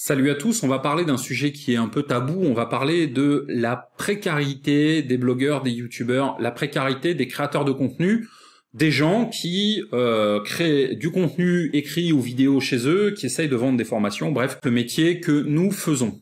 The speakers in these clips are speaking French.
Salut à tous, on va parler d'un sujet qui est un peu tabou, on va parler de la précarité des blogueurs, des youtubeurs, la précarité des créateurs de contenu, des gens qui euh, créent du contenu écrit ou vidéo chez eux, qui essayent de vendre des formations, bref, le métier que nous faisons.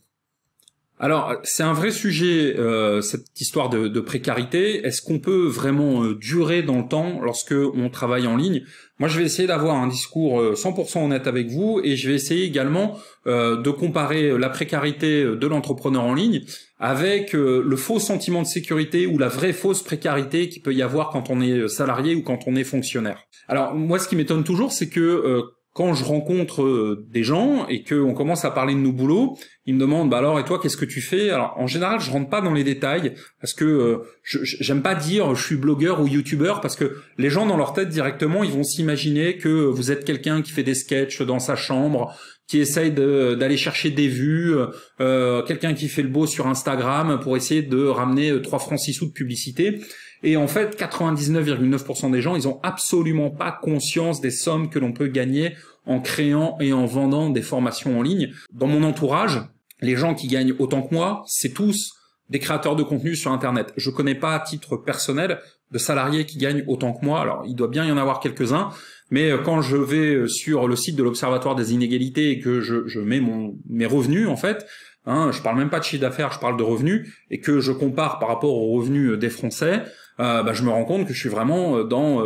Alors, c'est un vrai sujet, euh, cette histoire de, précarité. Est-ce qu'on peut vraiment euh, durer dans le temps lorsque on travaille en ligne Moi, je vais essayer d'avoir un discours 100% euh, honnête avec vous et je vais essayer également de comparer la précarité de l'entrepreneur en ligne avec le faux sentiment de sécurité ou la vraie fausse précarité qui peut y avoir quand on est salarié ou quand on est fonctionnaire. Alors, moi, ce qui m'étonne toujours, c'est que quand je rencontre euh, des gens et qu'on commence à parler de nos boulots, ils me demandent bah alors et toi qu'est-ce que tu fais Alors en général je rentre pas dans les détails parce que euh, j'aime pas dire je suis blogueur ou youtubeur parce que les gens dans leur tête directement ils vont s'imaginer que vous êtes quelqu'un qui fait des sketchs dans sa chambre, qui essaye d'aller chercher des vues, euh, quelqu'un qui fait le beau sur Instagram pour essayer de ramener 3 francs 6 sous de publicité. Et en fait, 99,9% des gens, ils ont absolument pas conscience des sommes que l'on peut gagner en créant et en vendant des formations en ligne. Dans mon entourage, les gens qui gagnent autant que moi, c'est tous des créateurs de contenu sur Internet. Je connais pas à titre personnel de salariés qui gagnent autant que moi. Alors, il doit bien y en avoir quelques-uns, mais euh, quand je vais euh, sur le site de l'Observatoire des inégalités et que je, mets mon, mes revenus, en fait, hein, je parle même pas de chiffre d'affaires, je parle de revenus, et que je compare par rapport aux revenus euh, des Français, bah, je me rends compte que je suis vraiment dans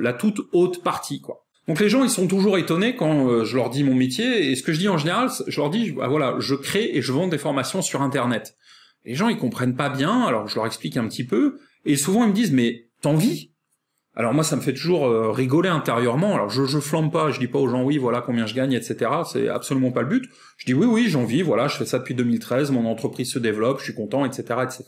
la toute haute partie, quoi. Donc les gens, ils sont toujours étonnés quand euh, je leur dis mon métier. Et ce que je dis en général, je leur dis, bah voilà, je crée et je vends des formations sur Internet. Les gens, ils comprennent pas bien. Alors je leur explique un petit peu. Et souvent, ils me disent, mais t'en vis alors moi, ça me fait toujours euh, rigoler intérieurement. Alors je je flambe pas, je dis pas aux gens oui, voilà combien je gagne, etc. C'est absolument pas le but. Je dis oui, oui, j'en vis, voilà, je fais ça depuis 2013, mon entreprise se développe, je suis content, etc., etc.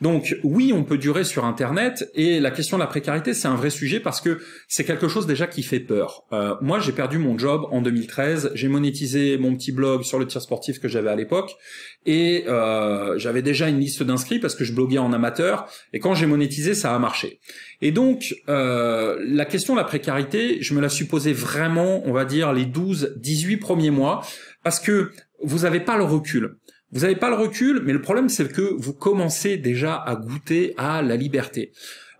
Donc oui, on peut durer sur Internet et la question de la précarité, c'est un vrai sujet parce que c'est quelque chose déjà qui fait peur. Euh, moi, j'ai perdu mon job en 2013, j'ai monétisé mon petit blog sur le tir sportif que j'avais à l'époque et euh, j'avais déjà une liste d'inscrits parce que je bloguais en amateur et quand j'ai monétisé, ça a marché. Et donc euh, la question de la précarité, je me la supposais vraiment, on va dire, les 12, 18 premiers mois, parce que vous n'avez pas le recul. Vous n'avez pas le recul, mais le problème, c'est que vous commencez déjà à goûter à la liberté.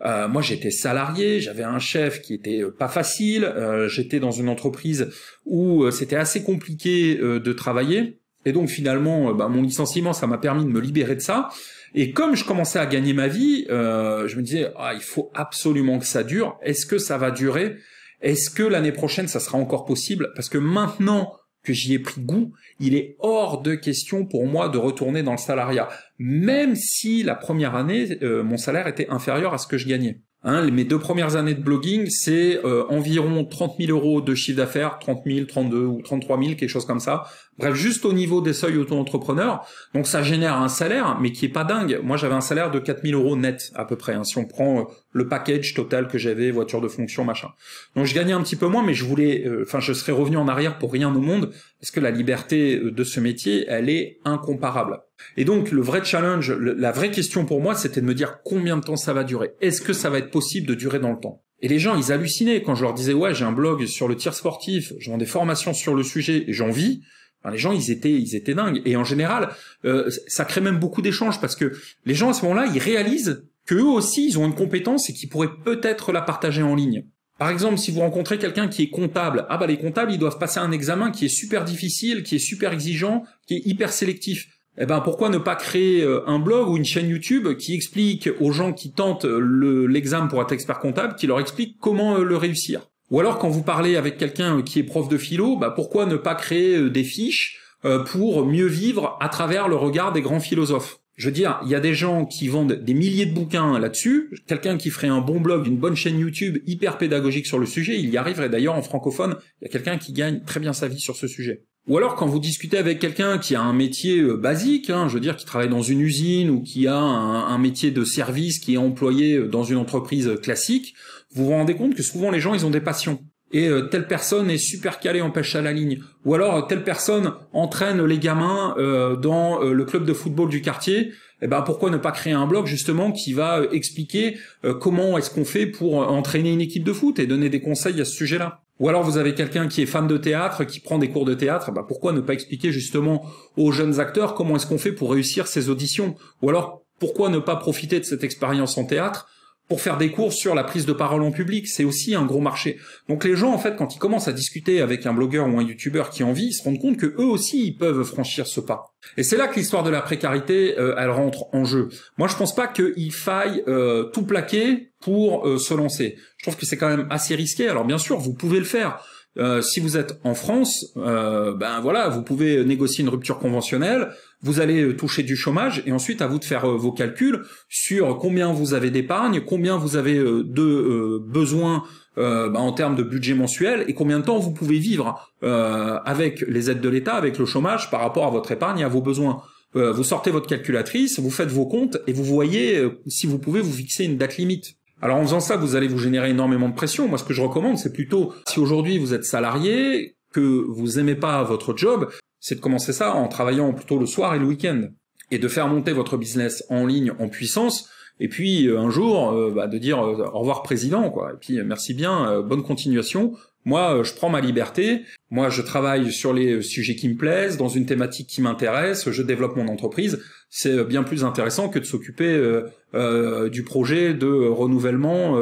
Euh, moi, j'étais salarié, j'avais un chef qui était euh, pas facile, j'étais dans une entreprise où c'était assez compliqué de travailler, et donc finalement, bah, mon licenciement, ça m'a permis de me libérer de ça. Et comme je commençais à gagner ma vie, euh, je me disais, ah, il faut absolument que ça dure. Est-ce que ça va durer Est-ce que l'année prochaine, ça sera encore possible Parce que maintenant que j'y ai pris goût, il est hors de question pour moi de retourner dans le salariat, même si la première année, euh, mon salaire était inférieur à ce que je gagnais. Hein, mes deux premières années de blogging, c'est euh, environ 30 000 euros de chiffre d'affaires, 30 000, 32 ou 33 000, quelque chose comme ça. Bref, juste au niveau des seuils auto-entrepreneurs. Donc ça génère un salaire, mais qui est pas dingue. Moi, j'avais un salaire de 4 000 euros net à peu près, hein, si on prend euh, le package total que j'avais, voiture de fonction, machin. Donc je gagnais un petit peu moins, mais je voulais, euh, enfin, je serais revenu en arrière pour rien au monde, parce que la liberté de ce métier, elle est incomparable. Et donc le vrai challenge, la vraie question pour moi, c'était de me dire combien de temps ça va durer. Est-ce que ça va être possible de durer dans le temps Et les gens, ils hallucinaient quand je leur disais ouais, j'ai un blog sur le tir sportif, j'ai des formations sur le sujet et j'en vis. Enfin, les gens, ils étaient, ils étaient dingues. Et en général, euh, ça crée même beaucoup d'échanges parce que les gens à ce moment-là, ils réalisent que eux aussi, ils ont une compétence et qu'ils pourraient peut-être la partager en ligne. Par exemple, si vous rencontrez quelqu'un qui est comptable, ah bah les comptables, ils doivent passer un examen qui est super difficile, qui est super exigeant, qui est hyper sélectif eh ben pourquoi ne pas créer euh, un blog ou une chaîne YouTube qui explique aux gens qui tentent euh, l'examen pour être expert comptable, qui leur explique comment euh, le réussir. Ou alors quand vous parlez avec quelqu'un qui est prof de philo, bah pourquoi ne pas créer des fiches pour mieux vivre à travers le regard des grands philosophes je veux dire, il y a des gens qui vendent des milliers de bouquins là-dessus. Quelqu'un qui ferait un bon blog, une bonne chaîne YouTube hyper pédagogique sur le sujet, il y arriverait. D'ailleurs, en francophone, il y a quelqu'un qui gagne très bien sa vie sur ce sujet. Ou alors quand vous discutez avec quelqu'un qui a un métier euh, basique, hein, je veux dire qui travaille dans une usine ou qui a un, métier de service qui est employé euh, dans une entreprise classique, vous vous rendez compte que souvent les gens ils ont des passions. Et euh, telle personne est super calée en pêche à la ligne. Ou alors telle personne entraîne les gamins dans le club de football du quartier. Et eh ben pourquoi ne pas créer un blog justement qui va expliquer comment est-ce qu'on fait pour entraîner une équipe de foot et donner des conseils à ce sujet-là. Ou alors vous avez quelqu'un qui est fan de théâtre, qui prend des cours de théâtre, bah pourquoi ne pas expliquer justement aux jeunes acteurs comment est-ce qu'on fait pour réussir ces auditions Ou alors pourquoi ne pas profiter de cette expérience en théâtre pour faire des cours sur la prise de parole en public C'est aussi un gros marché. Donc les gens en fait quand ils commencent à discuter avec un blogueur ou un youtubeur qui en vit, ils se rendent compte que eux aussi ils peuvent franchir ce pas. Et c'est là que l'histoire de la précarité euh, elle rentre en jeu. Moi je pense pas qu'il faille euh, tout plaquer pour euh, se lancer. Je trouve que c'est quand même assez risqué. Alors bien sûr, vous pouvez le faire. Euh, si vous êtes en France, euh, ben voilà, vous pouvez négocier une rupture conventionnelle, vous allez toucher du chômage, et ensuite à vous de faire vos calculs sur combien vous avez d'épargne, combien vous avez de besoins ben, en termes de budget mensuel, et combien de temps vous pouvez vivre avec les aides de l'État, avec le chômage, par rapport à votre épargne et à vos besoins. vous sortez votre calculatrice, vous faites vos comptes, et vous voyez si vous pouvez vous fixer une date limite alors en faisant ça, vous allez vous générer énormément de pression. Moi, ce que je recommande, c'est plutôt, si aujourd'hui vous êtes salarié, que vous aimez pas votre job, c'est de commencer ça en travaillant plutôt le soir et le week-end, et de faire monter votre business en ligne en puissance. Et puis euh, un jour, euh, bah, de dire euh, au revoir président, quoi. Et puis merci bien, bonne continuation. Moi, je prends ma liberté. Moi, je travaille sur les sujets qui me plaisent, dans une thématique qui m'intéresse. Je développe mon entreprise c'est euh, bien plus intéressant que de s'occuper euh, euh, du projet de renouvellement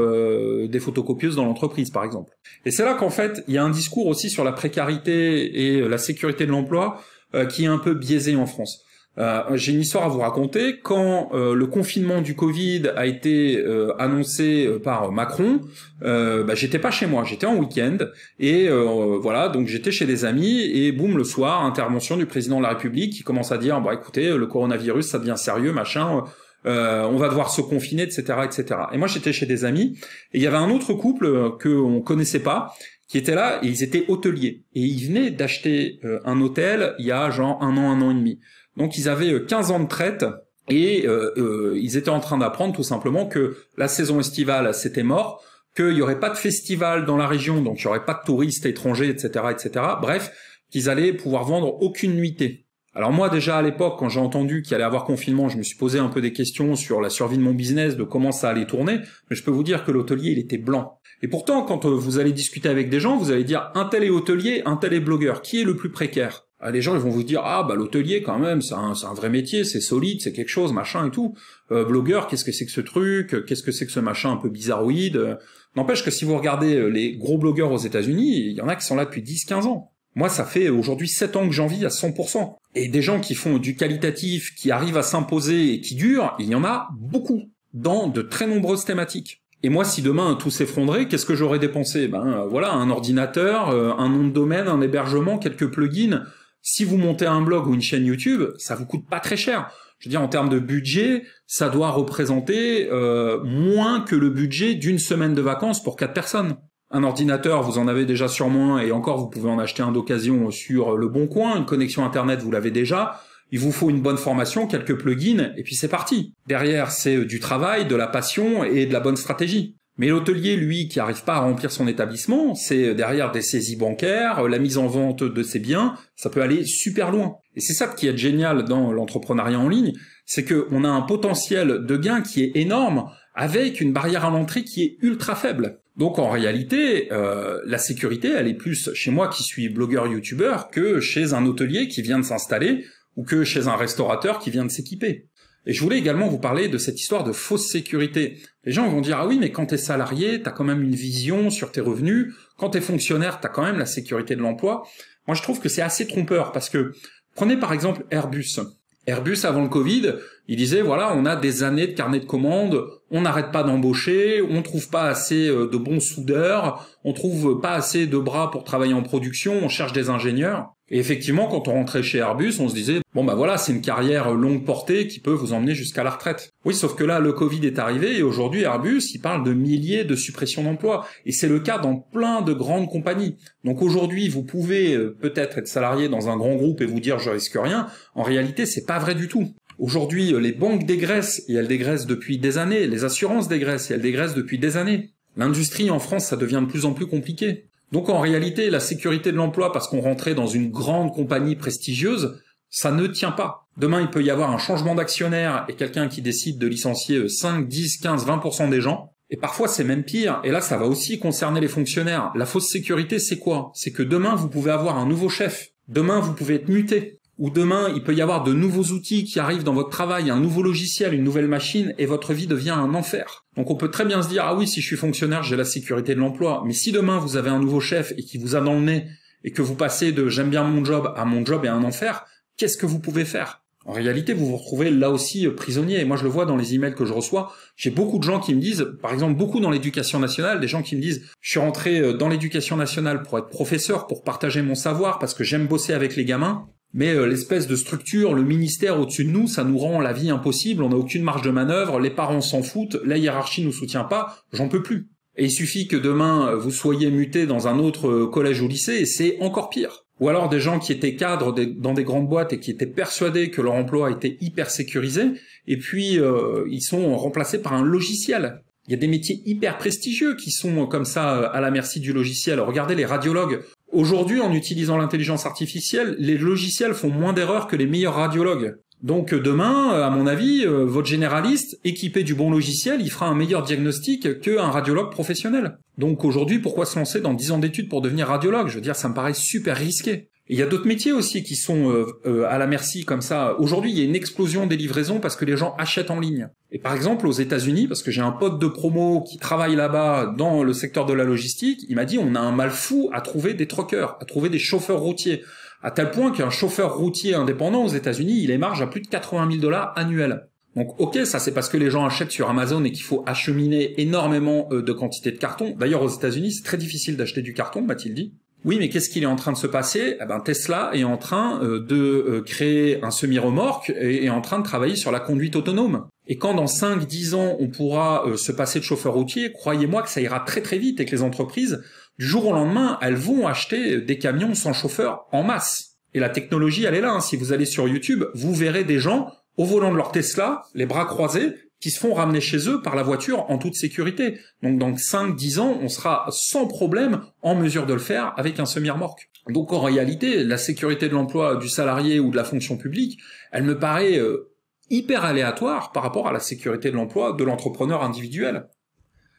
des photocopieuses dans l'entreprise, par exemple. Et c'est là qu'en fait, il y a un discours aussi sur la précarité et la sécurité de l'emploi qui est un peu biaisé en France. Euh, j'ai une histoire à vous raconter. Quand euh, le confinement du Covid a été euh, annoncé par Macron, bah, j'étais pas chez moi, j'étais en week-end et voilà, donc j'étais chez des amis et boum le soir, intervention du président de la République qui commence à dire bah écoutez, le coronavirus ça devient sérieux, machin. on va devoir se confiner, etc., etc. Et moi, j'étais chez des amis, et il y avait un autre couple que on connaissait pas, qui était là, et ils étaient hôteliers, et ils venaient d'acheter un hôtel il y a genre un an, un an et demi. Donc ils avaient 15 euh, ans de traite et euh, euh, ils étaient en train d'apprendre tout simplement que la saison estivale, c'était mort, qu'il n'y aurait pas de festival dans la région, donc il n'y aurait pas de touristes étrangers, etc., etc. Bref, qu'ils allaient pouvoir vendre aucune nuitée. Alors moi déjà à l'époque, quand j'ai entendu qu'il allait avoir confinement, je me suis posé un peu des questions sur la survie de mon business, de comment ça allait tourner, mais je peux vous dire que l'hôtelier, il était blanc. Et pourtant, quand vous allez discuter avec des gens, vous allez dire un tel est hôtelier, un tel est blogueur, qui est le plus précaire ah, les gens, ils vont vous dire ah bah l'hôtelier quand même, c'est un, vrai métier, c'est solide, c'est quelque chose, machin et tout. Euh, blogueur, qu'est-ce que c'est que ce truc Qu'est-ce que c'est que ce machin un peu bizarroïde N'empêche que si vous regardez euh, les gros blogueurs aux États-Unis, il y en a qui sont là depuis 10-15 ans. Moi, ça fait aujourd'hui 7 ans que j'en vis à 100%. Et des gens qui font du qualitatif, qui arrivent à s'imposer et qui durent, il y en a beaucoup dans de très nombreuses thématiques. Et moi, si demain tout s'effondrait, qu'est-ce que j'aurais dépensé Ben euh, voilà, un ordinateur, un nom de domaine, un hébergement, quelques plugins, si vous montez un blog ou une chaîne YouTube, ça vous coûte pas très cher. Je veux dire, en termes de budget, ça doit représenter euh, moins que le budget d'une semaine de vacances pour quatre personnes. Un ordinateur, vous en avez déjà sûrement un, et encore, vous pouvez en acheter un d'occasion sur Le Bon Coin. Une connexion Internet, vous l'avez déjà. Il vous faut une bonne formation, quelques plugins, et puis c'est parti. Derrière, c'est euh, du travail, de la passion et de la bonne stratégie. Mais l'hôtelier, lui, qui n'arrive pas à remplir son établissement, c'est euh, derrière des saisies bancaires, euh, la mise en vente de ses biens, ça peut aller super loin. Et c'est ça qui est génial dans l'entrepreneuriat en ligne, c'est qu'on a un potentiel de gain qui est énorme avec une barrière à l'entrée qui est ultra faible. Donc en réalité, euh, la sécurité, elle est plus chez moi qui suis blogueur-youtubeur que chez un hôtelier qui vient de s'installer ou que chez un restaurateur qui vient de s'équiper. Et je voulais également vous parler de cette histoire de fausse sécurité. Les gens vont dire, ah oui, mais quand t'es salarié, t'as quand même une vision sur tes revenus. Quand t'es fonctionnaire, t'as quand même la sécurité de l'emploi. Moi, je trouve que c'est assez trompeur parce que prenez par exemple Airbus. Airbus, avant le Covid, il disait voilà, on a des années de carnet de commandes, on n'arrête pas d'embaucher, on trouve pas assez euh, de bons soudeurs, on trouve pas assez de bras pour travailler en production, on cherche des ingénieurs. Et effectivement, quand on rentrait chez Airbus, on se disait bon bah voilà, c'est une carrière longue portée qui peut vous emmener jusqu'à la retraite. Oui, sauf que là, le Covid est arrivé et aujourd'hui, Airbus, il parle de milliers de suppressions d'emplois et c'est le cas dans plein de grandes compagnies. Donc aujourd'hui, vous pouvez euh, peut-être être salarié dans un grand groupe et vous dire je risque rien. En réalité, c'est pas vrai du tout. Aujourd'hui, euh, les banques dégraissent, et elles dégraissent depuis des années, les assurances dégraissent, et elles dégraissent depuis des années. L'industrie en France, ça devient de plus en plus compliqué. Donc en réalité, la sécurité de l'emploi, parce qu'on rentrait dans une grande compagnie prestigieuse, ça ne tient pas. Demain, il peut y avoir un changement d'actionnaire et quelqu'un qui décide de licencier 5, 10, 15, 20% des gens. Et parfois, c'est même pire. Et là, ça va aussi concerner les fonctionnaires. La fausse sécurité, c'est quoi C'est que demain, vous pouvez avoir un nouveau chef. Demain, vous pouvez être muté. Ou demain il peut y avoir de nouveaux outils qui arrivent dans votre travail, un nouveau logiciel, une nouvelle machine, et votre vie devient un enfer. Donc on peut très bien se dire, ah oui, si je suis fonctionnaire, j'ai la sécurité de l'emploi, mais si demain vous avez un nouveau chef et qui vous a dans le nez, et que vous passez de j'aime bien mon job à mon job est un enfer, qu'est-ce que vous pouvez faire En réalité, vous vous retrouvez là aussi euh, prisonnier, et moi je le vois dans les emails que je reçois, j'ai beaucoup de gens qui me disent, par exemple beaucoup dans l'éducation nationale, des gens qui me disent, je suis rentré euh, dans l'éducation nationale pour être professeur, pour partager mon savoir, parce que j'aime bosser avec les gamins, mais euh, l'espèce de structure, le ministère au-dessus de nous, ça nous rend la vie impossible, on n'a aucune marge de manœuvre, les parents s'en foutent, la hiérarchie nous soutient pas, j'en peux plus. Et il suffit que demain euh, vous soyez muté dans un autre euh, collège ou lycée, et c'est encore pire. Ou alors des gens qui étaient cadres dans des grandes boîtes et qui étaient persuadés que leur emploi était hyper sécurisé, et puis ils sont remplacés par un logiciel. Il y a des métiers hyper prestigieux qui sont comme ça à la merci du logiciel. Regardez les radiologues. Aujourd'hui, en utilisant l'intelligence artificielle, les logiciels font moins d'erreurs que les meilleurs radiologues. Donc euh, demain, euh, à mon avis, euh, votre généraliste, équipé du bon logiciel, il fera un meilleur diagnostic qu'un radiologue professionnel. Donc aujourd'hui, pourquoi se lancer dans 10 ans d'études pour devenir radiologue Je veux dire, ça me paraît super risqué il y a d'autres métiers aussi qui sont euh, euh, à la merci comme ça. Aujourd'hui, il y a une explosion des livraisons parce que les gens achètent en ligne. Et par exemple, aux États-Unis, parce que j'ai un pote de promo qui travaille là-bas dans le secteur de la logistique, il m'a dit on a un mal fou à trouver des truckers, à trouver des chauffeurs routiers. À tel point qu'un chauffeur routier indépendant aux États-Unis, il est marge à plus de 80 000 dollars annuels. Donc ok, ça c'est parce que les gens achètent sur Amazon et qu'il faut acheminer énormément euh, de quantités de cartons. D'ailleurs aux États-Unis, c'est très difficile d'acheter du carton, m'a-t-il dit. Oui, mais qu'est-ce qu'il est en train de se passer eh ben, Tesla est en train euh, de euh, créer un semi-remorque et est en train de travailler sur la conduite autonome. Et quand dans 5-10 ans, on pourra euh, se passer de chauffeur routier, croyez-moi que ça ira très très vite et que les entreprises, du jour au lendemain, elles vont acheter des camions sans chauffeur en masse. Et la technologie, elle est là. Hein. Si vous allez sur YouTube, vous verrez des gens au volant de leur Tesla, les bras croisés, qui se font ramener chez eux par la voiture en toute sécurité. Donc dans 5-10 ans, on sera sans problème en mesure de le faire avec un semi-remorque. Donc en réalité, la sécurité de l'emploi du salarié ou de la fonction publique, elle me paraît euh, hyper aléatoire par rapport à la sécurité de l'emploi de l'entrepreneur individuel.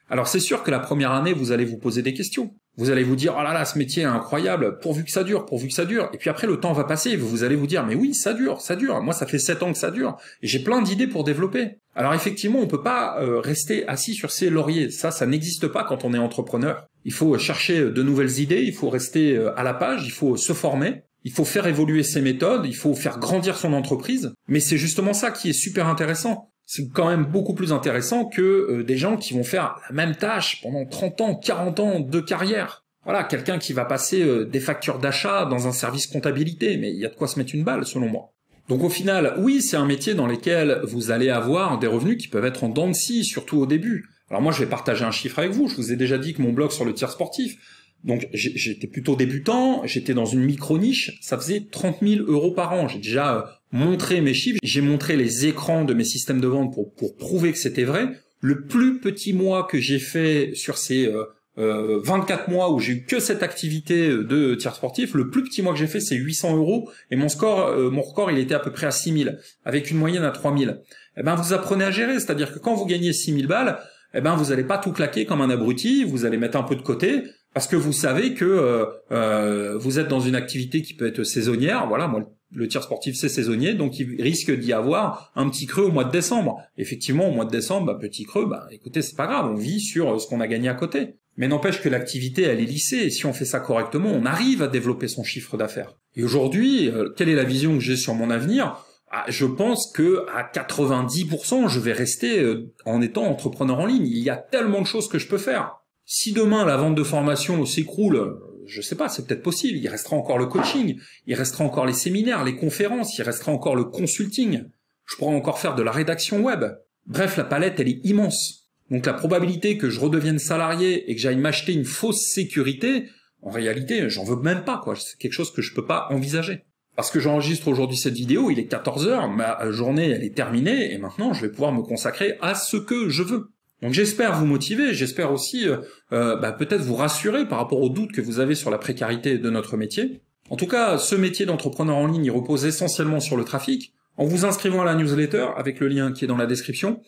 Alors c'est sûr que la première année, vous allez vous poser des questions. Vous allez vous dire, oh là là, ce métier est incroyable, pourvu que ça dure, pourvu que ça dure. Et puis après, le temps va passer, vous allez vous dire, mais oui, ça dure, ça dure. Moi, ça fait 7 ans que ça dure, et j'ai plein d'idées pour développer. Alors effectivement, on peut pas euh, rester assis sur ses lauriers. Ça, ça n'existe pas quand on est entrepreneur. Il faut chercher euh, de nouvelles idées, il faut rester euh, à la page, il faut se former. Il faut faire évoluer ses méthodes, il faut faire grandir son entreprise, mais c'est justement ça qui est super intéressant c'est quand même beaucoup plus intéressant que euh, des gens qui vont faire la même tâche pendant 30 ans, 40 ans de carrière. Voilà, quelqu'un qui va passer euh, des factures d'achat dans un service comptabilité, mais il y a de quoi se mettre une balle selon moi. Donc au final, oui, c'est un métier dans lequel vous allez avoir des revenus qui peuvent être en dents de scie, surtout au début. Alors moi, je vais partager un chiffre avec vous. Je vous ai déjà dit que mon blog sur le tir sportif, donc j'étais plutôt débutant, j'étais dans une micro-niche, ça faisait 30 000 euros par an. J'ai déjà euh, montré mes chiffres, j'ai montré les écrans de mes systèmes de vente pour, pour prouver que c'était vrai. Le plus petit mois que j'ai fait sur ces 24 euh, euh, mois où j'ai eu que cette activité de tiers sportif, le plus petit mois que j'ai fait c'est 800 euros et mon score, mon record il était à peu près à 6000 avec une moyenne à 3000. Eh ben vous apprenez à gérer, c'est-à-dire que quand vous gagnez 6000 balles, eh ben vous n'allez pas tout claquer comme un abruti, vous allez mettre un peu de côté parce que vous savez que euh, euh, vous êtes dans une activité qui peut être saisonnière. Voilà, moi, le tir sportif c'est saisonnier, donc il risque d'y avoir un petit creux au mois de décembre. Effectivement, au mois de décembre, bah, petit creux, bah, écoutez, c'est pas grave, on vit sur euh, ce qu'on a gagné à côté. Mais n'empêche que l'activité, elle est lissée, et si on fait ça correctement, on arrive à développer son chiffre d'affaires. Et aujourd'hui, quelle est la vision que j'ai sur mon avenir ah, je pense que à 90%, je vais rester en étant entrepreneur en ligne. Il y a tellement de choses que je peux faire. Si demain la vente de formation s'écroule, je sais pas, c'est peut-être possible. Il restera encore le coaching, il restera encore les séminaires, les conférences, il restera encore le consulting. Je pourrais encore faire de la rédaction web. Bref, la palette, elle est immense. Donc la probabilité que je redevienne salarié et que j'aille m'acheter une fausse sécurité, en réalité, j'en veux même pas, quoi. C'est quelque chose que je peux pas envisager. Parce que j'enregistre aujourd'hui cette vidéo, il est 14 heures, ma journée, elle est terminée, et maintenant, je vais pouvoir me consacrer à ce que je veux. Donc j'espère vous motiver, j'espère aussi euh, euh, bah, peut-être vous rassurer par rapport aux doutes que vous avez sur la précarité de notre métier. En tout cas, ce métier d'entrepreneur en ligne, il repose essentiellement sur le trafic. En vous inscrivant à la newsletter, avec le lien qui est dans la description,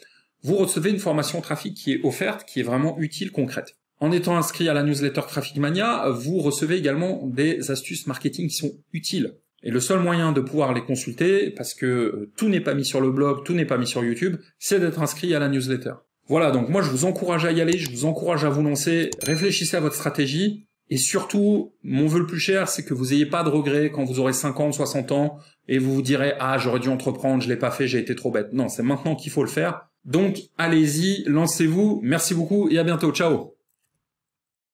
vous recevez une formation trafic qui est offerte, qui est vraiment utile, concrète. En étant inscrit à la newsletter Traffic Mania, vous recevez également des astuces marketing qui sont utiles. Et le seul moyen de pouvoir les consulter, parce que euh, tout n'est pas mis sur le blog, tout n'est pas mis sur YouTube, c'est d'être inscrit à la newsletter. Voilà, donc moi je vous encourage à y aller, je vous encourage à vous lancer, réfléchissez à votre stratégie, et surtout, mon vœu le plus cher, c'est que vous n'ayez pas de regrets quand vous aurez 50, 60 ans, et vous vous direz, ah, j'aurais dû entreprendre, je l'ai pas fait, j'ai été trop bête. Non, c'est maintenant qu'il faut le faire. Donc, allez-y, lancez-vous, merci beaucoup, et à bientôt, ciao